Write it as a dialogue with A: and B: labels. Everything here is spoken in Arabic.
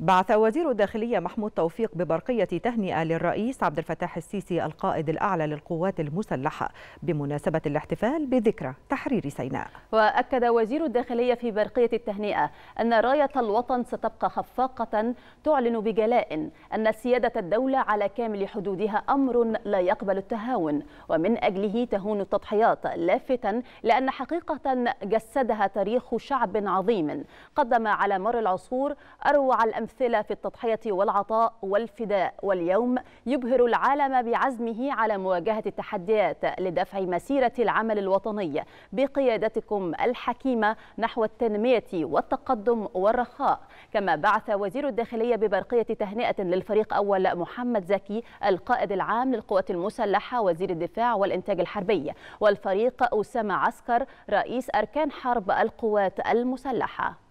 A: بعث وزير الداخلية محمود توفيق ببرقية تهنئة للرئيس عبد الفتاح السيسي القائد الأعلى للقوات المسلحة بمناسبة الاحتفال بذكرى تحرير سيناء
B: وأكد وزير الداخلية في برقية التهنئة أن راية الوطن ستبقى خفاقة تعلن بجلاء أن سيادة الدولة على كامل حدودها أمر لا يقبل التهاون ومن أجله تهون التضحيات لافتا لأن حقيقة جسدها تاريخ شعب عظيم قدم على مر العصور أروع الأمثال أمثلة في التضحية والعطاء والفداء واليوم يبهر العالم بعزمه على مواجهة التحديات لدفع مسيرة العمل الوطني بقيادتكم الحكيمة نحو التنمية والتقدم والرخاء كما بعث وزير الداخلية ببرقية تهنئة للفريق أول محمد زكي القائد العام للقوات المسلحة وزير الدفاع والإنتاج الحربي والفريق أسامة عسكر رئيس أركان حرب القوات المسلحة